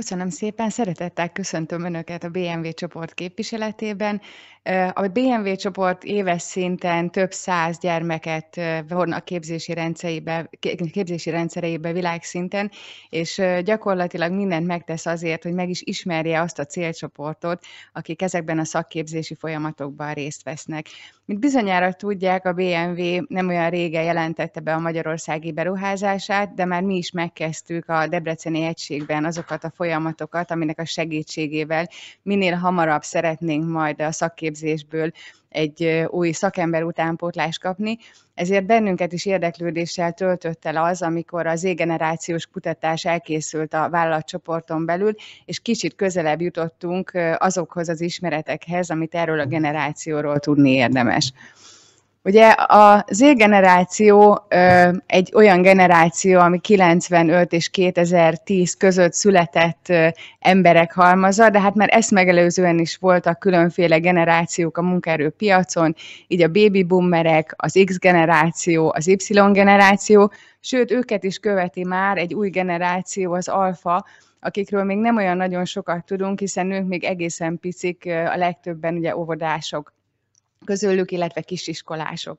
Köszönöm szépen, szeretettel köszöntöm Önöket a BMW csoport képviseletében. A BMW csoport éves szinten több száz gyermeket vonnak képzési, rendszerébe, képzési rendszereibe világszinten, és gyakorlatilag mindent megtesz azért, hogy meg is ismerje azt a célcsoportot, akik ezekben a szakképzési folyamatokban részt vesznek. Mint bizonyára tudják, a BMW nem olyan régen jelentette be a magyarországi beruházását, de már mi is megkezdtük a Debreceni Egységben azokat a folyamatokat, folyamatokat, aminek a segítségével minél hamarabb szeretnénk majd a szakképzésből egy új szakember utánpótlást kapni, ezért bennünket is érdeklődéssel töltött el az, amikor az égenerációs kutatás elkészült a vállalatcsoporton belül, és kicsit közelebb jutottunk azokhoz az ismeretekhez, amit erről a generációról tudni érdemes. Ugye a Z generáció egy olyan generáció, ami 95 és 2010 között született emberek halmaza, de hát már ezt megelőzően is voltak különféle generációk a munkaerőpiacon, így a baby boomerek, az X generáció, az Y generáció, sőt őket is követi már egy új generáció, az alfa, akikről még nem olyan nagyon sokat tudunk, hiszen ők még egészen picik, a legtöbben ugye óvodások közülük, illetve kisiskolások.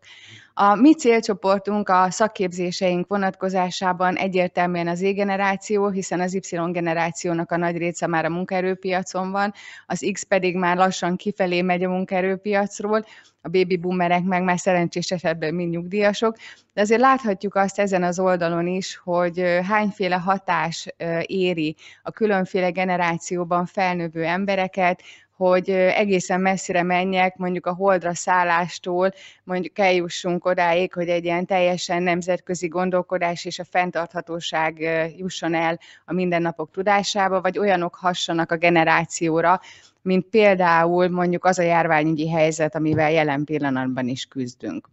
A mi célcsoportunk a szakképzéseink vonatkozásában egyértelműen az Z-generáció, hiszen az Y-generációnak a nagy része már a munkaerőpiacon van, az X pedig már lassan kifelé megy a munkaerőpiacról, a baby boomerek meg már szerencsés esetben mind nyugdíjasok, de azért láthatjuk azt ezen az oldalon is, hogy hányféle hatás éri a különféle generációban felnövő embereket, hogy egészen messzire menjek, mondjuk a holdra szállástól, mondjuk eljussunk odáig, hogy egy ilyen teljesen nemzetközi gondolkodás és a fenntarthatóság jusson el a mindennapok tudásába, vagy olyanok hassanak a generációra, mint például mondjuk az a járványügyi helyzet, amivel jelen pillanatban is küzdünk.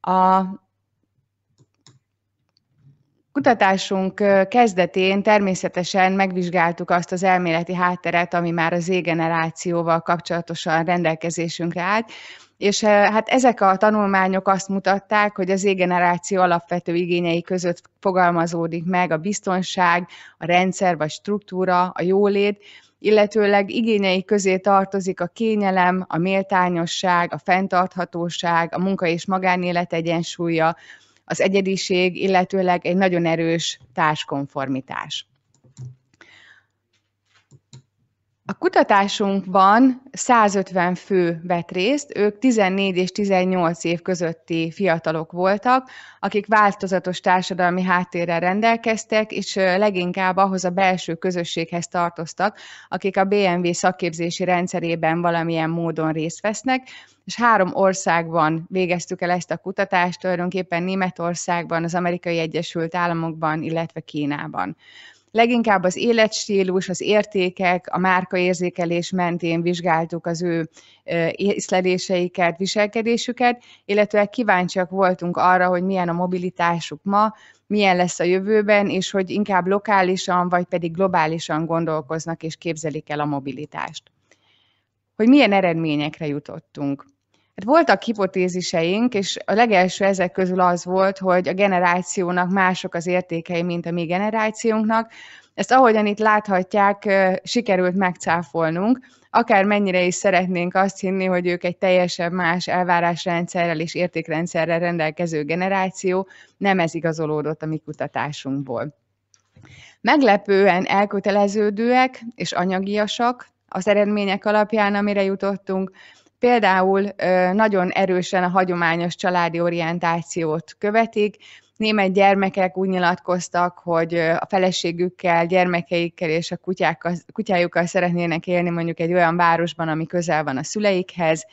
A Kutatásunk kezdetén természetesen megvizsgáltuk azt az elméleti hátteret, ami már az égenerációval kapcsolatosan rendelkezésünkre állt, és hát ezek a tanulmányok azt mutatták, hogy az égeneráció alapvető igényei között fogalmazódik meg a biztonság, a rendszer vagy struktúra, a jólét, illetőleg igényei közé tartozik a kényelem, a méltányosság, a fenntarthatóság, a munka és magánélet egyensúlya, az egyediség, illetőleg egy nagyon erős társkonformitás. A kutatásunkban 150 fő vett részt, ők 14 és 18 év közötti fiatalok voltak, akik változatos társadalmi háttérrel rendelkeztek, és leginkább ahhoz a belső közösséghez tartoztak, akik a BMW szakképzési rendszerében valamilyen módon részt vesznek, és három országban végeztük el ezt a kutatást, tulajdonképpen Németországban, az Amerikai Egyesült Államokban, illetve Kínában leginkább az életstílus, az értékek, a márkaérzékelés mentén vizsgáltuk az ő észleléseiket, viselkedésüket, illetve kíváncsiak voltunk arra, hogy milyen a mobilitásuk ma, milyen lesz a jövőben, és hogy inkább lokálisan, vagy pedig globálisan gondolkoznak és képzelik el a mobilitást. Hogy milyen eredményekre jutottunk. Hát voltak hipotéziseink, és a legelső ezek közül az volt, hogy a generációnak mások az értékei, mint a mi generációnknak. Ezt ahogyan itt láthatják, sikerült megcáfolnunk, akár mennyire is szeretnénk azt hinni, hogy ők egy teljesen más elvárásrendszerrel és értékrendszerrel rendelkező generáció, nem ez igazolódott a mi kutatásunkból. Meglepően elköteleződőek és anyagiasak az eredmények alapján, amire jutottunk, Például nagyon erősen a hagyományos családi orientációt követik, német gyermekek úgy nyilatkoztak, hogy a feleségükkel, gyermekeikkel és a kutyájukkal szeretnének élni mondjuk egy olyan városban, ami közel van a szüleikhez,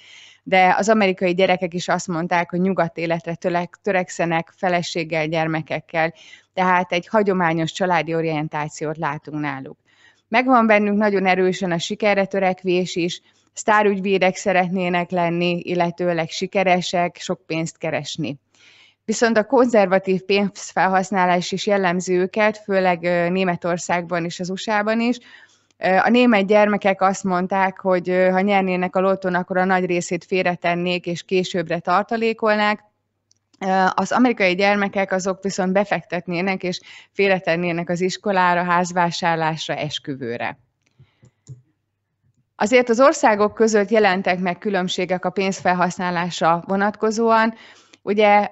de az amerikai gyerekek is azt mondták, hogy nyugat életre törekszenek feleséggel, gyermekekkel, tehát egy hagyományos családi orientációt látunk náluk. Megvan bennünk nagyon erősen a sikerre törekvés is, sztárügyvédek szeretnének lenni, illetőleg sikeresek, sok pénzt keresni. Viszont a konzervatív pénzfelhasználás is jellemző őket, főleg Németországban és az USA-ban is. A német gyermekek azt mondták, hogy ha nyernének a lotton, akkor a nagy részét félretennék és későbbre tartalékolnák, az amerikai gyermekek azok viszont befektetnének és félretennének az iskolára, házvásárlásra, esküvőre. Azért az országok között jelentek meg különbségek a pénzfelhasználásra vonatkozóan. Ugye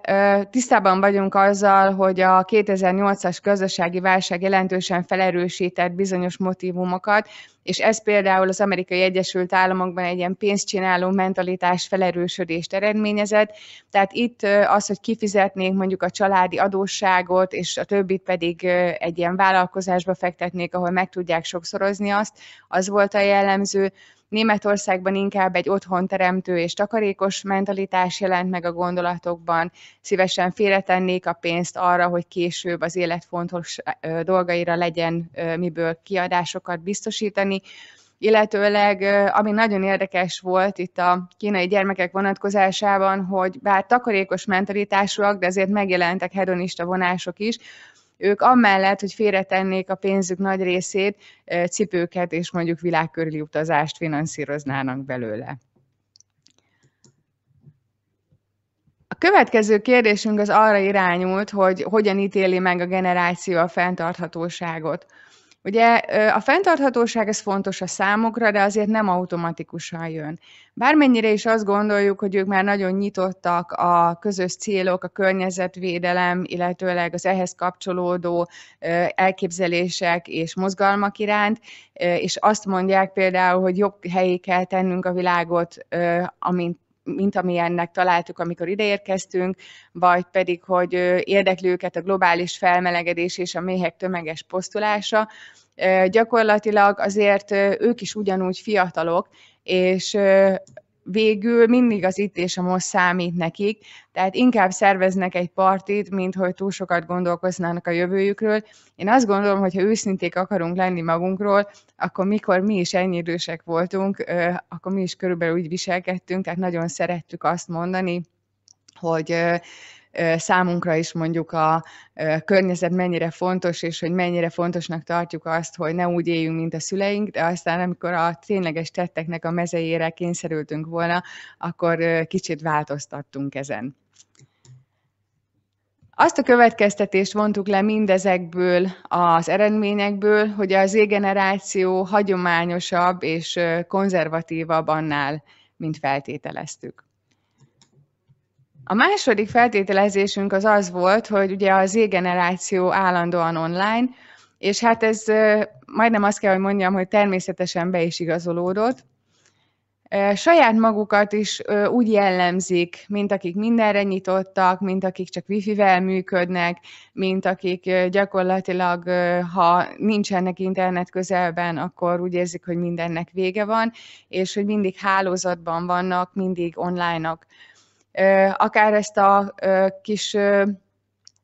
tisztában vagyunk azzal, hogy a 2008-as gazdasági válság jelentősen felerősített bizonyos motivumokat, és ez például az amerikai Egyesült Államokban egy ilyen pénzcsináló mentalitás felerősödést eredményezett, tehát itt az, hogy kifizetnék mondjuk a családi adósságot, és a többit pedig egy ilyen vállalkozásba fektetnék, ahol meg tudják sokszorozni azt, az volt a jellemző, Németországban inkább egy otthonteremtő és takarékos mentalitás jelent meg a gondolatokban, szívesen félretennék a pénzt arra, hogy később az élet fontos dolgaira legyen miből kiadásokat biztosítani, illetőleg ami nagyon érdekes volt itt a kínai gyermekek vonatkozásában, hogy bár takarékos mentalitásúak, de azért megjelentek hedonista vonások is, ők amellett, hogy félretennék a pénzük nagy részét, cipőket és mondjuk világkörüli utazást finanszíroznának belőle. A következő kérdésünk az arra irányult, hogy hogyan ítéli meg a generáció a fenntarthatóságot. Ugye a fenntarthatóság ez fontos a számokra, de azért nem automatikusan jön. Bármennyire is azt gondoljuk, hogy ők már nagyon nyitottak a közös célok, a környezetvédelem, illetőleg az ehhez kapcsolódó elképzelések és mozgalmak iránt, és azt mondják például, hogy jobb helyé kell tennünk a világot, amint mint amilyennek találtuk, amikor ideérkeztünk, vagy pedig, hogy érdekli őket a globális felmelegedés és a méhek tömeges posztulása. Gyakorlatilag azért ők is ugyanúgy fiatalok, és végül mindig az itt és a most számít nekik, tehát inkább szerveznek egy partit, mint hogy túl sokat gondolkoznának a jövőjükről. Én azt gondolom, hogy ha őszinték akarunk lenni magunkról, akkor mikor mi is ennyi idősek voltunk, akkor mi is körülbelül úgy viselkedtünk, tehát nagyon szerettük azt mondani, hogy számunkra is mondjuk a környezet mennyire fontos, és hogy mennyire fontosnak tartjuk azt, hogy ne úgy éljünk, mint a szüleink, de aztán amikor a tényleges tetteknek a mezejére kényszerültünk volna, akkor kicsit változtattunk ezen. Azt a következtetést vontuk le mindezekből az eredményekből, hogy a égeneráció generáció hagyományosabb és konzervatívabb annál, mint feltételeztük. A második feltételezésünk az az volt, hogy ugye a Z-generáció állandóan online, és hát ez majdnem azt kell, hogy mondjam, hogy természetesen be is igazolódott. Saját magukat is úgy jellemzik, mint akik mindenre nyitottak, mint akik csak wifi-vel működnek, mint akik gyakorlatilag, ha nincsenek internet közelben, akkor úgy érzik, hogy mindennek vége van, és hogy mindig hálózatban vannak, mindig online-ak. -ok akár ezt a kis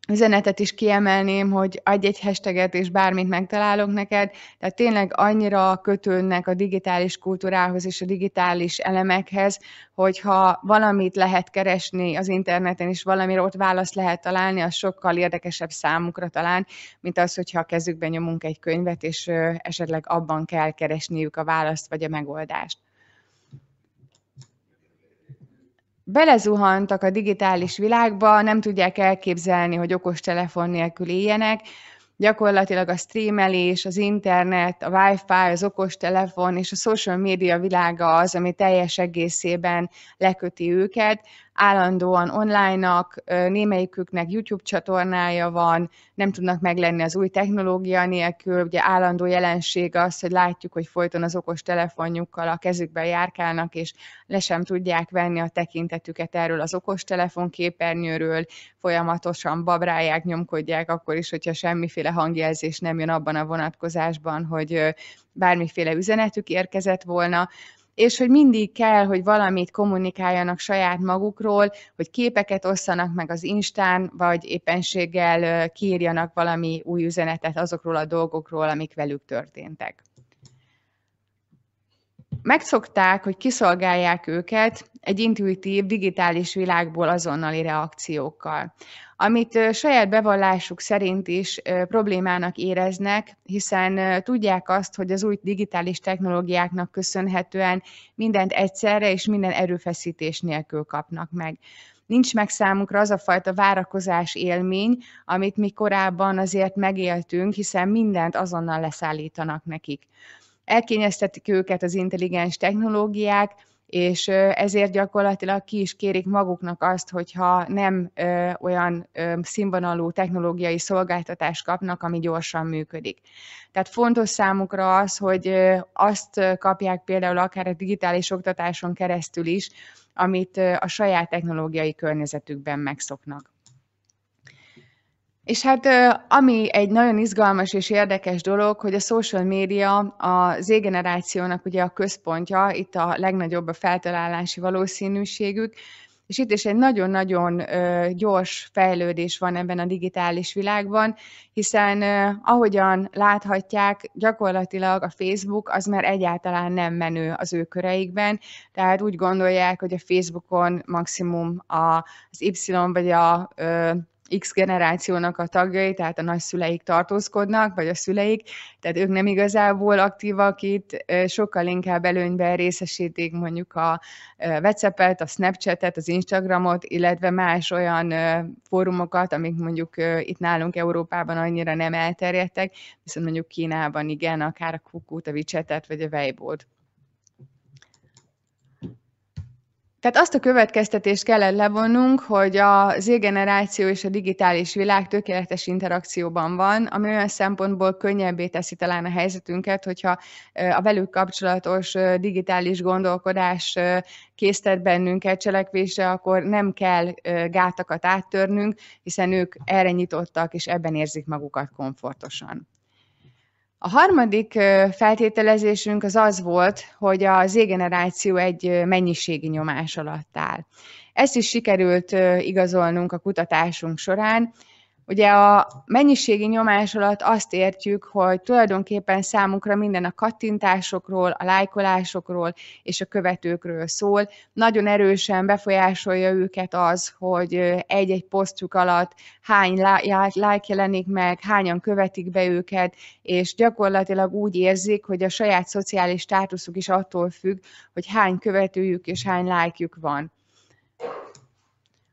üzenetet is kiemelném, hogy adj egy hashtaget, és bármit megtalálok neked. Tehát tényleg annyira kötődnek a digitális kultúrához és a digitális elemekhez, hogyha valamit lehet keresni az interneten, és valamire ott választ lehet találni, az sokkal érdekesebb számukra talán, mint az, hogyha a kezükben nyomunk egy könyvet, és esetleg abban kell keresniük a választ vagy a megoldást. belezuhantak a digitális világba, nem tudják elképzelni, hogy okos telefon nélkül éljenek, gyakorlatilag a streamelés, az internet, a wifi, az okostelefon és a social média világa az, ami teljes egészében leköti őket, állandóan online-nak, némelyiküknek YouTube csatornája van, nem tudnak meglenni az új technológia nélkül, ugye állandó jelenség az, hogy látjuk, hogy folyton az okos telefonjukkal a kezükben járkálnak, és le sem tudják venni a tekintetüket erről az okos telefon képernyőről, folyamatosan babráják nyomkodják akkor is, hogyha semmiféle hangjelzés nem jön abban a vonatkozásban, hogy bármiféle üzenetük érkezett volna és hogy mindig kell, hogy valamit kommunikáljanak saját magukról, hogy képeket osszanak meg az Instán, vagy éppenséggel kírjanak valami új üzenetet azokról a dolgokról, amik velük történtek megszokták, hogy kiszolgálják őket egy intuitív, digitális világból azonnali reakciókkal amit saját bevallásuk szerint is problémának éreznek, hiszen tudják azt, hogy az új digitális technológiáknak köszönhetően mindent egyszerre és minden erőfeszítés nélkül kapnak meg nincs meg számunkra az a fajta várakozás élmény, amit mi korábban azért megéltünk, hiszen mindent azonnal leszállítanak nekik. Elkényeztetik őket az intelligens technológiák, és ezért gyakorlatilag ki is kérik maguknak azt, hogyha nem olyan színvonalú technológiai szolgáltatást kapnak, ami gyorsan működik. Tehát fontos számukra az, hogy azt kapják például akár a digitális oktatáson keresztül is, amit a saját technológiai környezetükben megszoknak. És hát ami egy nagyon izgalmas és érdekes dolog, hogy a social media a Z-generációnak ugye a központja, itt a legnagyobb a feltalálási valószínűségük, és itt is egy nagyon-nagyon gyors fejlődés van ebben a digitális világban, hiszen ahogyan láthatják, gyakorlatilag a Facebook az már egyáltalán nem menő az ő köreikben, tehát úgy gondolják, hogy a Facebookon maximum az Y vagy a X generációnak a tagjai, tehát a nagyszüleik tartózkodnak, vagy a szüleik, tehát ők nem igazából aktívak itt, sokkal inkább előnyben részesítik mondjuk a WhatsAppet, a Snapchatet, az Instagramot, illetve más olyan fórumokat, amik mondjuk itt nálunk Európában annyira nem elterjedtek, viszont mondjuk Kínában igen, akár a Kukut, a Wicsetet, vagy a Weibo-t. Tehát azt a következtetést kellett levonnunk, hogy a Z-generáció és a digitális világ tökéletes interakcióban van, ami olyan szempontból könnyebbé teszi talán a helyzetünket, hogyha a velük kapcsolatos digitális gondolkodás késztet bennünket cselekvésre, akkor nem kell gátakat áttörnünk, hiszen ők erre nyitottak, és ebben érzik magukat komfortosan. A harmadik feltételezésünk az az volt, hogy a Z-generáció egy mennyiségi nyomás alatt áll. Ezt is sikerült igazolnunk a kutatásunk során, Ugye a mennyiségi nyomás alatt azt értjük, hogy tulajdonképpen számunkra minden a kattintásokról, a lájkolásokról és a követőkről szól. Nagyon erősen befolyásolja őket az, hogy egy-egy posztjuk alatt hány lájk jelenik meg, hányan követik be őket, és gyakorlatilag úgy érzik, hogy a saját szociális státuszuk is attól függ, hogy hány követőjük és hány lájkjuk van.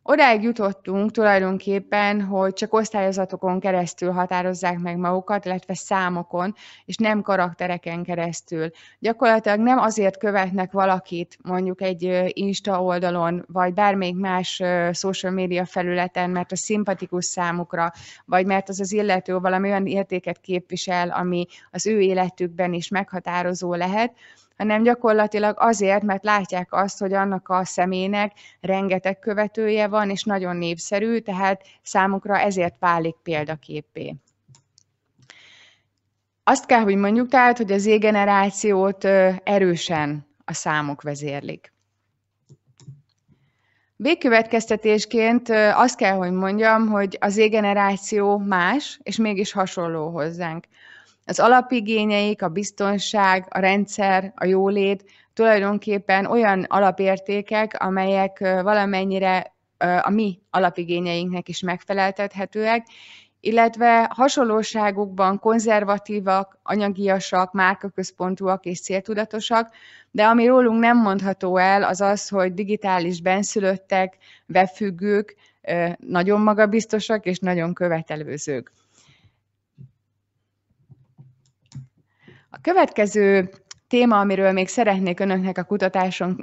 Odáig jutottunk tulajdonképpen, hogy csak osztályozatokon keresztül határozzák meg magukat, illetve számokon, és nem karaktereken keresztül. Gyakorlatilag nem azért követnek valakit mondjuk egy Insta oldalon, vagy bármelyik más social media felületen, mert a szimpatikus számukra, vagy mert az az illető valami olyan értéket képvisel, ami az ő életükben is meghatározó lehet, hanem gyakorlatilag azért, mert látják azt, hogy annak a személynek rengeteg követője van, és nagyon népszerű, tehát számukra ezért válik példaképé. azt kell, hogy mondjuk tehát, hogy az égenerációt erősen a számok vezérlik. Végkövetkeztetésként azt kell, hogy mondjam, hogy az égeneráció más, és mégis hasonló hozzánk. Az alapigényeik, a biztonság, a rendszer, a jólét tulajdonképpen olyan alapértékek, amelyek valamennyire a mi alapigényeinknek is megfeleltethetőek, illetve hasonlóságukban konzervatívak, anyagiasak, márkaközpontúak és céltudatosak, de ami rólunk nem mondható el, az az, hogy digitális benszülöttek, webfüggők, nagyon magabiztosak és nagyon követelőzők. következő téma, amiről még szeretnék önöknek a kutatáson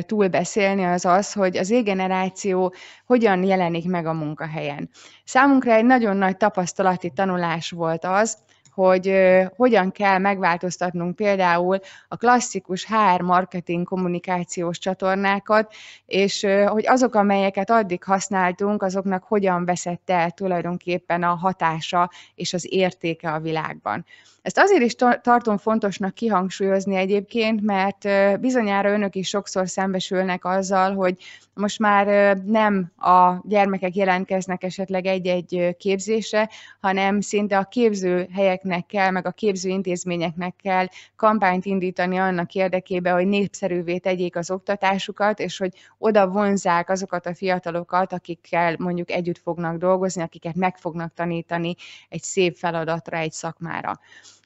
túl beszélni, az az, hogy az égeneráció hogyan jelenik meg a munkahelyen. Számunkra egy nagyon nagy tapasztalati tanulás volt az, hogy hogyan kell megváltoztatnunk például a klasszikus HR marketing kommunikációs csatornákat, és hogy azok, amelyeket addig használtunk, azoknak hogyan veszett el tulajdonképpen a hatása és az értéke a világban. Ezt azért is tartom fontosnak kihangsúlyozni egyébként, mert bizonyára önök is sokszor szembesülnek azzal, hogy most már nem a gyermekek jelentkeznek esetleg egy-egy képzésre, hanem szinte a képzőhelyek cégeknek kell, meg a képzőintézményeknek kell kampányt indítani annak érdekében, hogy népszerűvé tegyék az oktatásukat, és hogy oda vonzák azokat a fiatalokat, akikkel mondjuk együtt fognak dolgozni, akiket meg fognak tanítani egy szép feladatra, egy szakmára.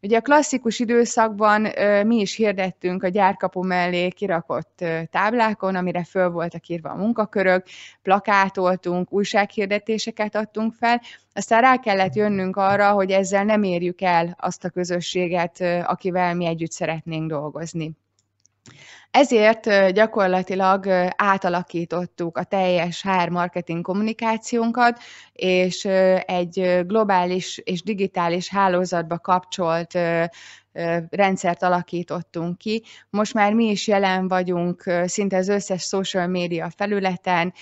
Ugye a klasszikus időszakban mi is hirdettünk a gyárkapu mellé kirakott táblákon, amire föl voltak írva a munkakörök, plakátoltunk, újsághirdetéseket adtunk fel, aztán rá kellett jönnünk arra, hogy ezzel nem érjük el azt a közösséget, akivel mi együtt szeretnénk dolgozni. Ezért gyakorlatilag átalakítottuk a teljes HR marketing kommunikációnkat, és egy globális és digitális hálózatba kapcsolt rendszert alakítottunk ki. Most már mi is jelen vagyunk szinte az összes social média felületen,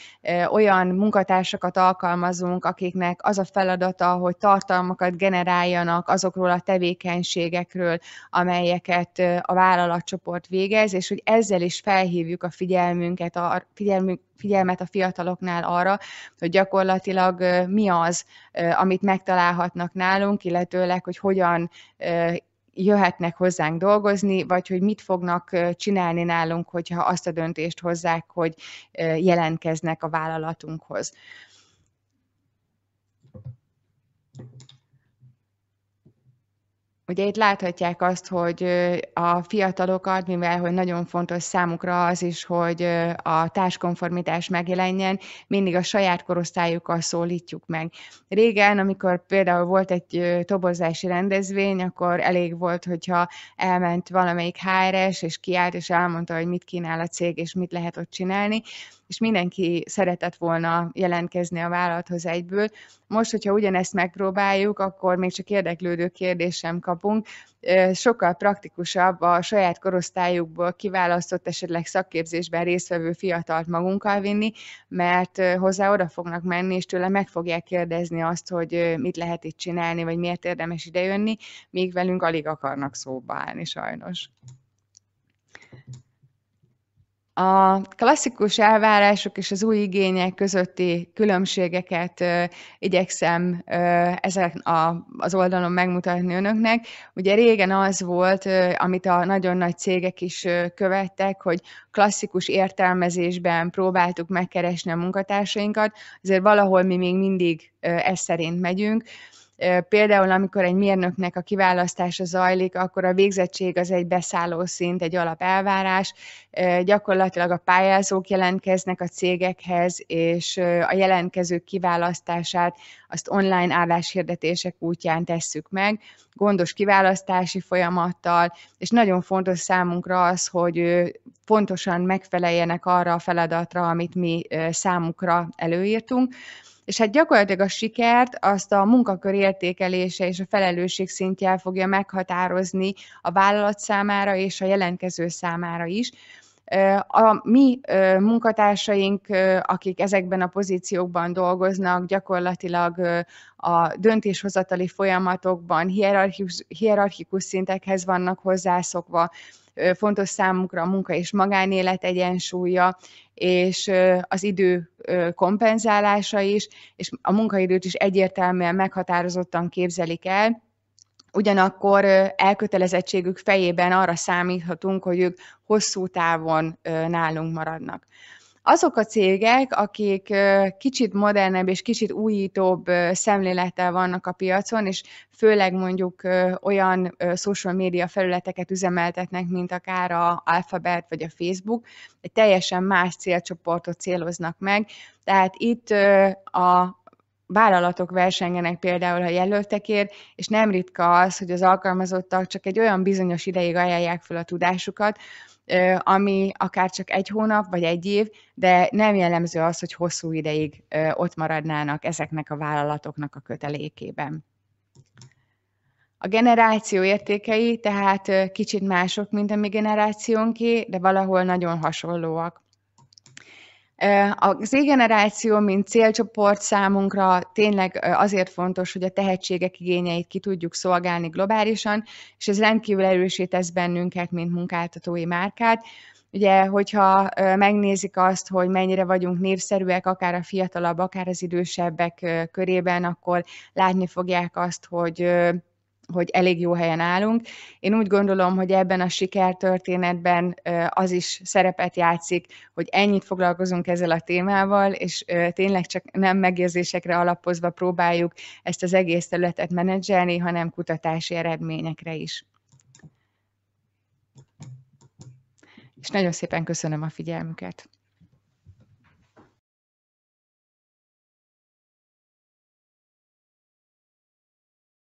olyan munkatársakat alkalmazunk, akiknek az a feladata, hogy tartalmakat generáljanak azokról a tevékenységekről, amelyeket a vállalatcsoport végez, és hogy ezzel is felhívjuk a figyelmünket, a figyelmünk, figyelmet a fiataloknál arra, hogy gyakorlatilag mi az, amit megtalálhatnak nálunk, illetőleg, hogy hogyan jöhetnek hozzánk dolgozni, vagy hogy mit fognak csinálni nálunk, hogyha azt a döntést hozzák, hogy jelentkeznek a vállalatunkhoz. Ugye itt láthatják azt, hogy a fiatalokat, mivel hogy nagyon fontos számukra az is, hogy a társkonformitás megjelenjen, mindig a saját korosztályukkal szólítjuk meg. Régen, amikor például volt egy tobozási rendezvény, akkor elég volt, hogyha elment valamelyik HRS, és kiállt, és elmondta, hogy mit kínál a cég, és mit lehet ott csinálni, és mindenki szeretett volna jelentkezni a vállalathoz egyből. Most, hogyha ugyanezt megpróbáljuk, akkor még csak érdeklődő kérdés sem kapunk. Sokkal praktikusabb a saját korosztályukból kiválasztott, esetleg szakképzésben résztvevő fiatalt magunkkal vinni, mert hozzá oda fognak menni, és tőle meg fogják kérdezni azt, hogy mit lehet itt csinálni, vagy miért érdemes idejönni, még velünk alig akarnak szóba állni sajnos. A klasszikus elvárások és az új igények közötti különbségeket ö, igyekszem ö, a, az oldalon megmutatni önöknek. Ugye régen az volt, ö, amit a nagyon nagy cégek is ö, követtek, hogy klasszikus értelmezésben próbáltuk megkeresni a munkatársainkat, azért valahol mi még mindig ö, ez szerint megyünk. Ö, Például, amikor egy mérnöknek a kiválasztása zajlik, akkor a végzettség az egy beszálló szint, egy alapelvárás. Gyakorlatilag a pályázók jelentkeznek a cégekhez, és a jelentkezők kiválasztását azt online álláshirdetések útján tesszük meg, gondos kiválasztási folyamattal, és nagyon fontos számunkra az, hogy pontosan megfeleljenek arra a feladatra, amit mi számukra előírtunk és hát gyakorlatilag a sikert azt a munkakör értékelése és a felelősség szintjel fogja meghatározni a vállalat számára és a jelentkező számára is. A mi munkatársaink, akik ezekben a pozíciókban dolgoznak, gyakorlatilag a döntéshozatali folyamatokban hierarchikus szintekhez vannak hozzászokva, fontos számunkra a munka és magánélet egyensúlya, és az idő kompenzálása is, és a munkaidőt is egyértelműen meghatározottan képzelik el, ugyanakkor elkötelezettségük fejében arra számíthatunk, hogy ők hosszú távon nálunk maradnak azok a cégek, akik kicsit modernebb és kicsit újítóbb szemlélettel vannak a piacon, és főleg mondjuk olyan social média felületeket üzemeltetnek, mint akár a Alphabet vagy a Facebook, egy teljesen más célcsoportot céloznak meg. Tehát itt a, vállalatok versengenek például a jelöltekért, és nem ritka az, hogy az alkalmazottak csak egy olyan bizonyos ideig ajánlják fel a tudásukat, ami akár csak egy hónap vagy egy év, de nem jellemző az, hogy hosszú ideig ott maradnának ezeknek a vállalatoknak a kötelékében. A generáció értékei tehát kicsit mások, mint a mi generációnké, de valahol nagyon hasonlóak. A Z-generáció, mint célcsoport számunkra tényleg azért fontos, hogy a tehetségek igényeit ki tudjuk szolgálni globálisan, és ez rendkívül erősé tesz bennünket, mint munkáltatói márkát. Ugye, hogyha megnézik azt, hogy mennyire vagyunk népszerűek, akár a fiatalabb, akár az idősebbek körében, akkor látni fogják azt, hogy hogy elég jó helyen állunk. Én úgy gondolom, hogy ebben a sikertörténetben az is szerepet játszik, hogy ennyit foglalkozunk ezzel a témával, és tényleg csak nem megérzésekre alapozva próbáljuk ezt az egész területet menedzselni, hanem kutatási eredményekre is. És nagyon szépen köszönöm a figyelmüket.